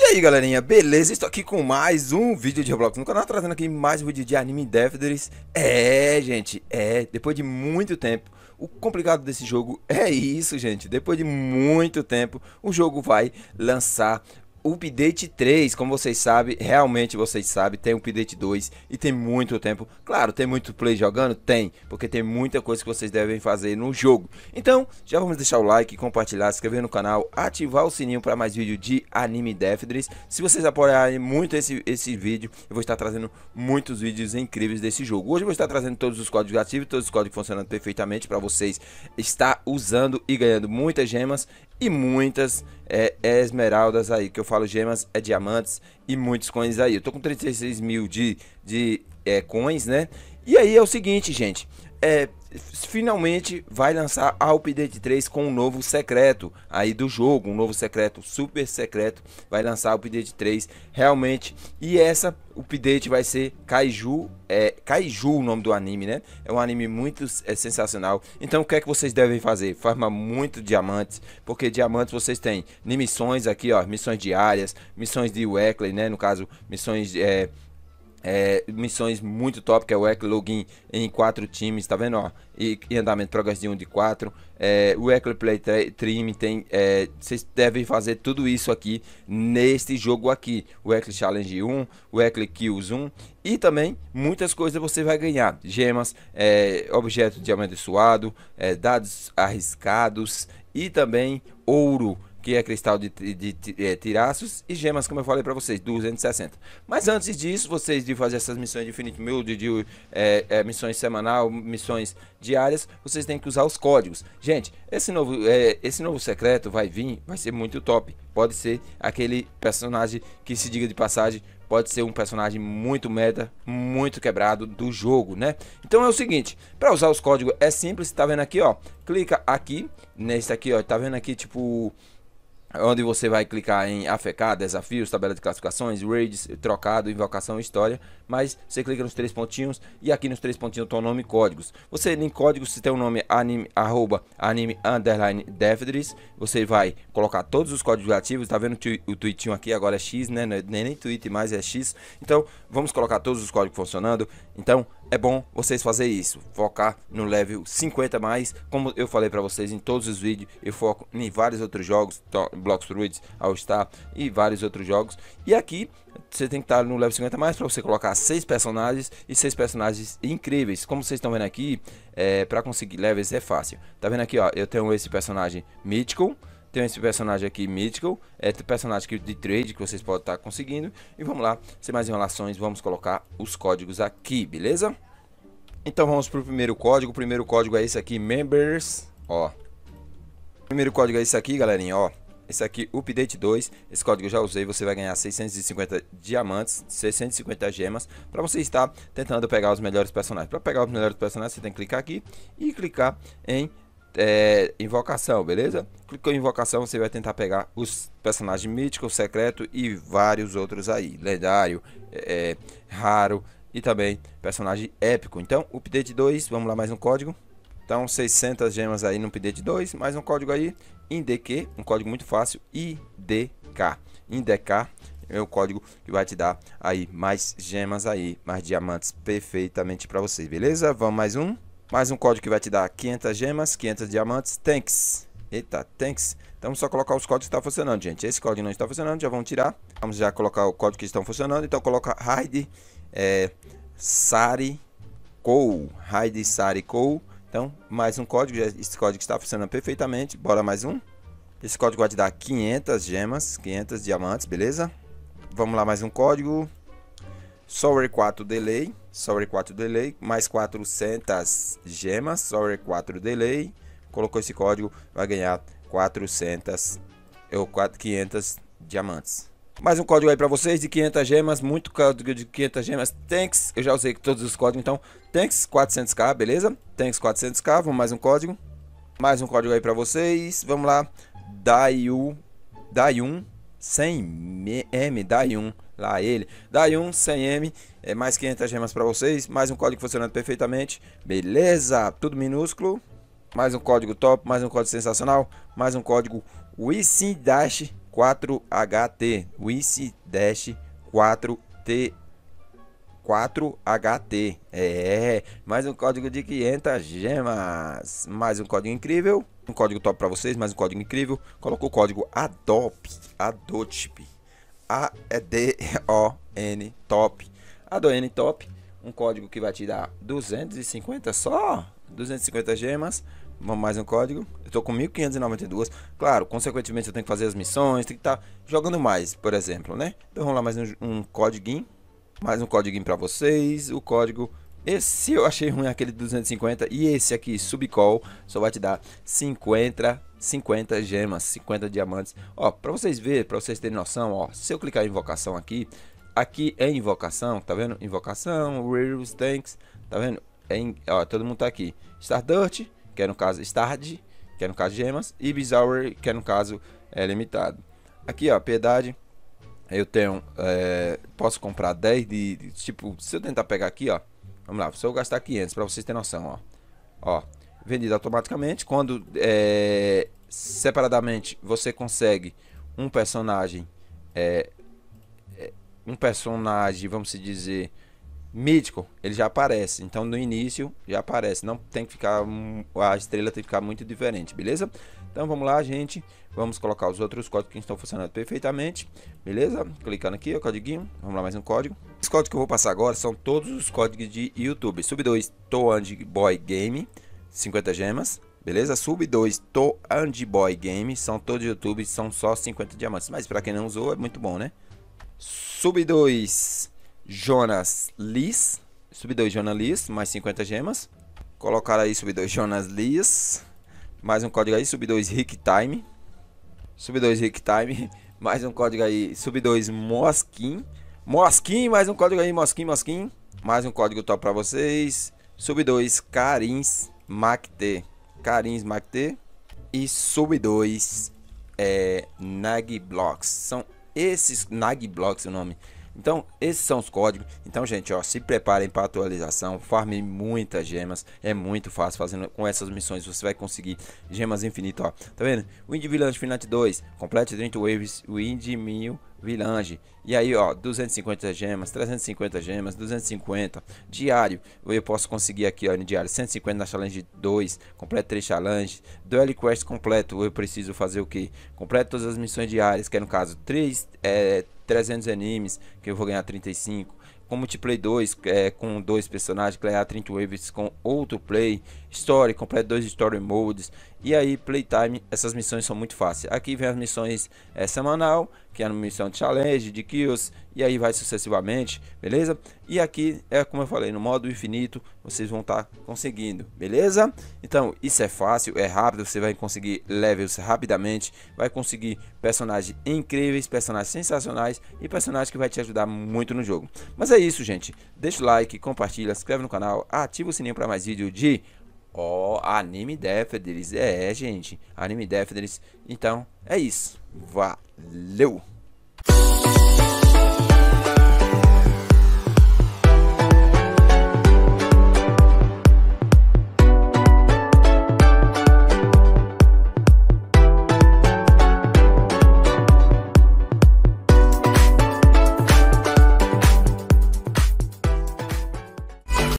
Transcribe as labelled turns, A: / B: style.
A: E aí galerinha, beleza? Estou aqui com mais um vídeo de Roblox no canal, trazendo aqui mais um vídeo de Anime Defenders É, gente, é, depois de muito tempo, o complicado desse jogo é isso, gente. Depois de muito tempo, o jogo vai lançar o update 3, como vocês sabem, realmente vocês sabem, tem o update 2 e tem muito tempo. Claro, tem muito play jogando? Tem, porque tem muita coisa que vocês devem fazer no jogo. Então, já vamos deixar o like, compartilhar, se inscrever no canal, ativar o sininho para mais vídeo de anime Death Se vocês apoiarem muito esse, esse vídeo, eu vou estar trazendo muitos vídeos incríveis desse jogo. Hoje eu vou estar trazendo todos os códigos ativos, todos os códigos funcionando perfeitamente para vocês estar usando e ganhando muitas gemas e muitas é, é esmeraldas aí, que eu falo gemas, é diamantes e muitos coins aí. Eu tô com 36 mil de, de é, coins, né? E aí é o seguinte, gente. É, finalmente vai lançar a update 3 com um novo secreto aí do jogo, um novo secreto super secreto, vai lançar o update 3 realmente. E essa update vai ser Kaiju, é Kaiju o nome do anime, né? É um anime muito é, sensacional. Então o que é que vocês devem fazer? Farma muito diamantes, porque diamantes vocês têm missões aqui, ó, missões diárias, missões de Weekly, né? No caso, missões é, é, missões muito top, que é o Ec Login em quatro times, tá vendo? Ó, e, e andamento progress de 1 um de 4. É, o Eccle Play Trim tem. É, vocês devem fazer tudo isso aqui neste jogo aqui. O Eccle Challenge 1, o Eccle Kills 1 e também muitas coisas você vai ganhar: gemas, é, objeto de amaldiçoado, é, dados arriscados e também ouro que é cristal de, de, de, é, tiraços e gemas, como eu falei para vocês, 260. Mas antes disso, vocês de fazer essas missões de Infinite Mill, de, de é, é, missões semanal, missões diárias, vocês têm que usar os códigos. Gente, esse novo, é, esse novo secreto vai vir, vai ser muito top. Pode ser aquele personagem que se diga de passagem, pode ser um personagem muito meta, muito quebrado do jogo, né? Então é o seguinte, para usar os códigos é simples, tá vendo aqui, ó? Clica aqui, nesse aqui, ó, tá vendo aqui, tipo onde você vai clicar em AFK, desafios, tabela de classificações, raids, trocado, invocação, história, mas você clica nos três pontinhos e aqui nos três pontinhos estão o nome e códigos. Você em códigos, se tem o nome anime, arroba, anime, underline, devedris, você vai colocar todos os códigos ativos, tá vendo o tweetinho aqui agora é X, né, nem, é nem tweet mais é X, então vamos colocar todos os códigos funcionando, então é bom vocês fazerem isso, focar no level 50 mais, como eu falei para vocês em todos os vídeos, eu foco em vários outros jogos, Blocks Fruits, All Star e vários outros jogos, e aqui você tem que estar tá no level 50 mais para você colocar seis personagens e seis personagens incríveis, como vocês estão vendo aqui, é, para conseguir levels é fácil, tá vendo aqui ó, eu tenho esse personagem mítico, tem esse personagem aqui, Mythical. É personagem de trade que vocês podem estar tá conseguindo. E vamos lá, sem mais enrolações, vamos colocar os códigos aqui, beleza? Então vamos pro primeiro código. O primeiro código é esse aqui, Members. Ó. O primeiro código é esse aqui, galerinha, ó. Esse aqui, Update 2, esse código eu já usei, você vai ganhar 650 diamantes, 650 gemas, para você estar tentando pegar os melhores personagens. Para pegar os melhores personagens, você tem que clicar aqui e clicar em é, invocação, beleza? Clicou em invocação, você vai tentar pegar os personagens míticos, secreto e vários outros aí. Lendário, é, raro e também personagem épico. Então, update 2, vamos lá mais um código. Então, 600 gemas aí no update 2, mais um código aí, indk um código muito fácil, IDK. INDK é o código que vai te dar aí mais gemas aí, mais diamantes perfeitamente para você beleza? Vamos mais um. Mais um código que vai te dar 500 gemas, 500 diamantes, tanks. Eita, tanks. Então só colocar os códigos que estão tá funcionando, gente. Esse código não está funcionando, já vamos tirar. Vamos já colocar o código que estão funcionando. Então coloca Raid é, Sari Kou. Raid Sari Kou. Então, mais um código. Esse código está funcionando perfeitamente. Bora mais um. Esse código vai te dar 500 gemas, 500 diamantes, beleza? Vamos lá, mais um código. Sower 4 Delay sobre 4 delay, mais 400 gemas sobre 4 delay. Colocou esse código, vai ganhar 400 ou 4, 500 diamantes. Mais um código aí para vocês de 500 gemas, muito código de 500 gemas. Thanks, eu já usei todos os códigos, então Thanks 400k, beleza? Thanks 400k, vamos mais um código. Mais um código aí para vocês. Vamos lá. Daiyu Daiyun 100 M, Daiyun lá ele. Daí um 100M, é mais 500 gemas para vocês, mais um código funcionando perfeitamente. Beleza, tudo minúsculo. Mais um código top, mais um código sensacional, mais um código dash 4HT. dash 4T 4HT. É, mais um código de 500 gemas. Mais um código incrível. Um código top para vocês, mais um código incrível. Colocou o código ADOP, ADOTIP. A é D O N Top. A do N Top, um código que vai te dar 250 só, 250 gemas. Vamos mais um código. Eu tô com 1592. Claro, consequentemente eu tenho que fazer as missões, tem que estar tá jogando mais, por exemplo, né? Então vamos lá mais um, um código, mais um código para vocês. O código esse eu achei ruim, aquele 250. E esse aqui, Subcall, só vai te dar 50, 50 gemas, 50 diamantes. Ó, pra vocês verem, pra vocês terem noção, ó. Se eu clicar em invocação aqui, aqui é invocação, tá vendo? Invocação, Reels, Tanks, tá vendo? É in... ó, todo mundo tá aqui. Stardust, que é no caso Stard, que é no caso gemas. E Bizarre, que é no caso é limitado. Aqui, ó, Piedade eu tenho é, posso comprar 10 de, de, tipo se eu tentar pegar aqui ó Vamos lá, se eu gastar 500, para vocês terem noção, ó. Ó, vendido automaticamente. Quando é, separadamente você consegue um personagem, é, é um personagem, vamos dizer, Mítico, ele já aparece. Então no início já aparece. Não tem que ficar. A estrela tem que ficar muito diferente, beleza? Então vamos lá, gente. Vamos colocar os outros códigos que estão funcionando perfeitamente. Beleza? Clicando aqui, o código. Vamos lá, mais um código. Os códigos que eu vou passar agora são todos os códigos de YouTube. Sub 2 And Boy Game, 50 gemas. Beleza? Sub 2 And Boy Game. São todos YouTube, são só 50 diamantes. Mas para quem não usou, é muito bom, né? Sub 2 Jonas Liz. Sub 2 Jonas Liz, mais 50 gemas. Colocar aí sub 2 Jonas Liz. Mais um código aí, sub 2 Rick Time. Sub 2 Rick Time. Mais um código aí, sub 2 Mosquin. Mosquin, mais um código aí, Mosquin, Mosquin. Mais um código top pra vocês. Sub 2 Carins MacT. Carins MacT. E sub 2 é, Nag Blocks. São esses Nag Blocks o nome então, esses são os códigos. Então, gente, ó, se preparem para atualização, farmem muitas gemas. É muito fácil fazendo com essas missões, você vai conseguir gemas infinitas, ó. Tá vendo? Wind Village Finite 2, Complete 30 Waves, Wind Mil Vilange. E aí, ó, 250 gemas, 350 gemas, 250. Diário, eu posso conseguir aqui, ó, no diário, 150 na challenge 2, completo 3 challenges. Duel Quest completo, eu preciso fazer o que? Completo todas as missões diárias, que é no caso 3, é, 300 animes, que eu vou ganhar 35 com multiplayer 2, é, com dois personagens, criar é 30 Waves com outro play, Story, completo dois Story Modes, e aí, Playtime, essas missões são muito fáceis. Aqui vem as missões é, semanal, que é a missão de challenge, de kills, e aí vai sucessivamente, beleza? E aqui, é como eu falei, no modo infinito, vocês vão estar tá conseguindo, beleza? Então, isso é fácil, é rápido, você vai conseguir levels rapidamente, vai conseguir personagens incríveis, personagens sensacionais e personagens que vai te ajudar muito no jogo. Mas é isso, gente. Deixa o like, compartilha, se inscreve no canal, ativa o sininho para mais vídeo de Ó, oh, Anime Daffodils. É, gente. Anime Daffodils. Então, é isso. Valeu!